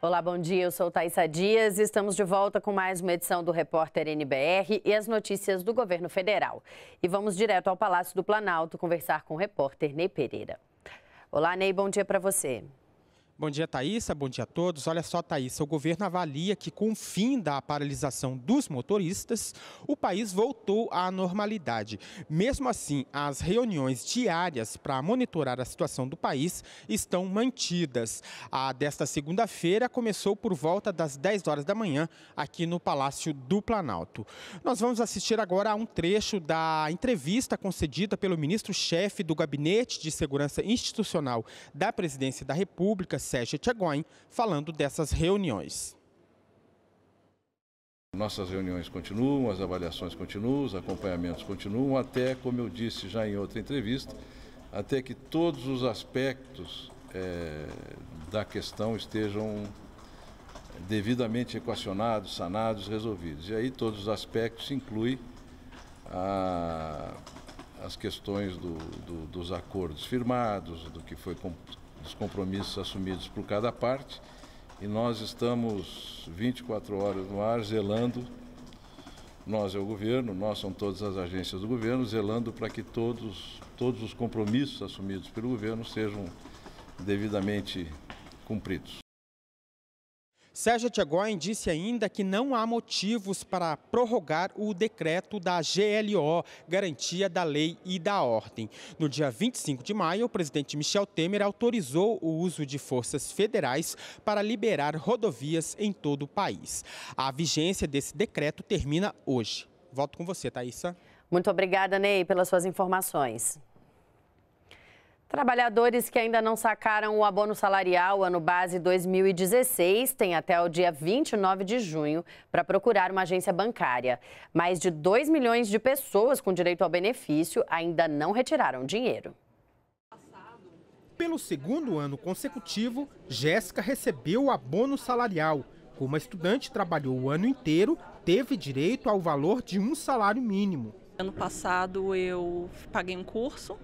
Olá, bom dia. Eu sou Thaisa Dias e estamos de volta com mais uma edição do Repórter NBR e as notícias do governo federal. E vamos direto ao Palácio do Planalto conversar com o repórter Ney Pereira. Olá, Ney, bom dia para você. Bom dia, Thaisa. Bom dia a todos. Olha só, Thaisa, o governo avalia que com o fim da paralisação dos motoristas, o país voltou à normalidade. Mesmo assim, as reuniões diárias para monitorar a situação do país estão mantidas. A desta segunda-feira começou por volta das 10 horas da manhã aqui no Palácio do Planalto. Nós vamos assistir agora a um trecho da entrevista concedida pelo ministro-chefe do Gabinete de Segurança Institucional da Presidência da República, Sérgio Tchagoin, falando dessas reuniões. Nossas reuniões continuam, as avaliações continuam, os acompanhamentos continuam, até, como eu disse já em outra entrevista, até que todos os aspectos é, da questão estejam devidamente equacionados, sanados, resolvidos. E aí todos os aspectos incluem a, as questões do, do, dos acordos firmados, do que foi dos compromissos assumidos por cada parte e nós estamos 24 horas no ar zelando, nós é o governo, nós são todas as agências do governo, zelando para que todos, todos os compromissos assumidos pelo governo sejam devidamente cumpridos. Sérgio Tchegoin disse ainda que não há motivos para prorrogar o decreto da GLO, Garantia da Lei e da Ordem. No dia 25 de maio, o presidente Michel Temer autorizou o uso de forças federais para liberar rodovias em todo o país. A vigência desse decreto termina hoje. Volto com você, Thaisa. Muito obrigada, Ney, pelas suas informações. Trabalhadores que ainda não sacaram o abono salarial ano base 2016 têm até o dia 29 de junho para procurar uma agência bancária. Mais de 2 milhões de pessoas com direito ao benefício ainda não retiraram dinheiro. Pelo segundo ano consecutivo, Jéssica recebeu o abono salarial. Como estudante, trabalhou o ano inteiro, teve direito ao valor de um salário mínimo. Ano passado eu paguei um curso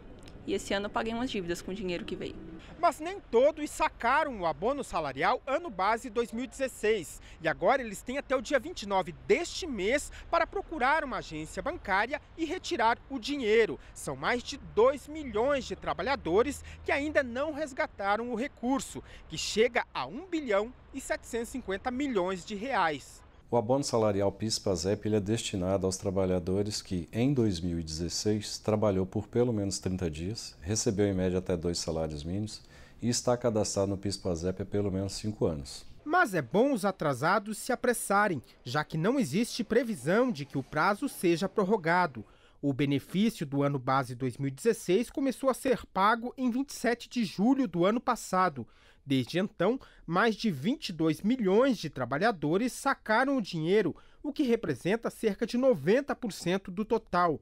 e esse ano eu paguei umas dívidas com o dinheiro que veio. Mas nem todos sacaram o abono salarial ano base 2016. E agora eles têm até o dia 29 deste mês para procurar uma agência bancária e retirar o dinheiro. São mais de 2 milhões de trabalhadores que ainda não resgataram o recurso, que chega a 1 bilhão e 750 milhões de reais. O abono salarial PIS/PASEP é destinado aos trabalhadores que, em 2016, trabalhou por pelo menos 30 dias, recebeu em média até dois salários mínimos e está cadastrado no PIS/PASEP há pelo menos cinco anos. Mas é bom os atrasados se apressarem, já que não existe previsão de que o prazo seja prorrogado. O benefício do ano base 2016 começou a ser pago em 27 de julho do ano passado. Desde então, mais de 22 milhões de trabalhadores sacaram o dinheiro, o que representa cerca de 90% do total.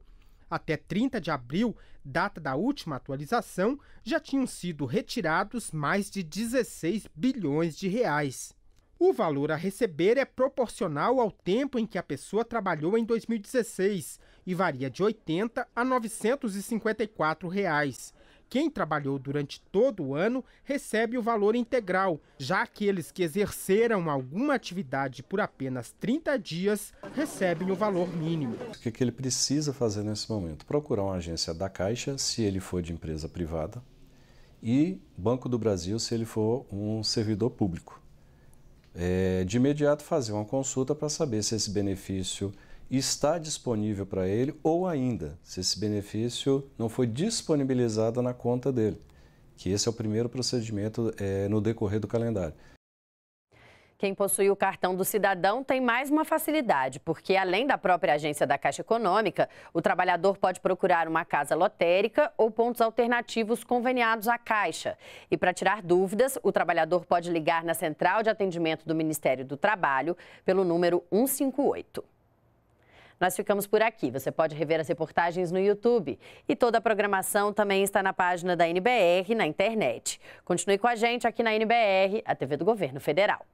Até 30 de abril, data da última atualização, já tinham sido retirados mais de 16 bilhões de reais. O valor a receber é proporcional ao tempo em que a pessoa trabalhou em 2016 e varia de 80 a 954 reais. Quem trabalhou durante todo o ano recebe o valor integral, já aqueles que exerceram alguma atividade por apenas 30 dias recebem o valor mínimo. O que, ele precisa fazer nesse momento? Procurar uma agência da Caixa, se ele for de empresa privada, e Banco do Brasil, se ele for um servidor público. É, de imediato fazer uma consulta para saber se esse benefício está disponível para ele ou ainda se esse benefício não foi disponibilizado na conta dele, que esse é o primeiro procedimento é, no decorrer do calendário. Quem possui o cartão do cidadão tem mais uma facilidade, porque além da própria agência da Caixa Econômica, o trabalhador pode procurar uma casa lotérica ou pontos alternativos conveniados à Caixa. E para tirar dúvidas, o trabalhador pode ligar na central de atendimento do Ministério do Trabalho pelo número 158. Nós ficamos por aqui. Você pode rever as reportagens no YouTube. E toda a programação também está na página da NBR na internet. Continue com a gente aqui na NBR, a TV do Governo Federal.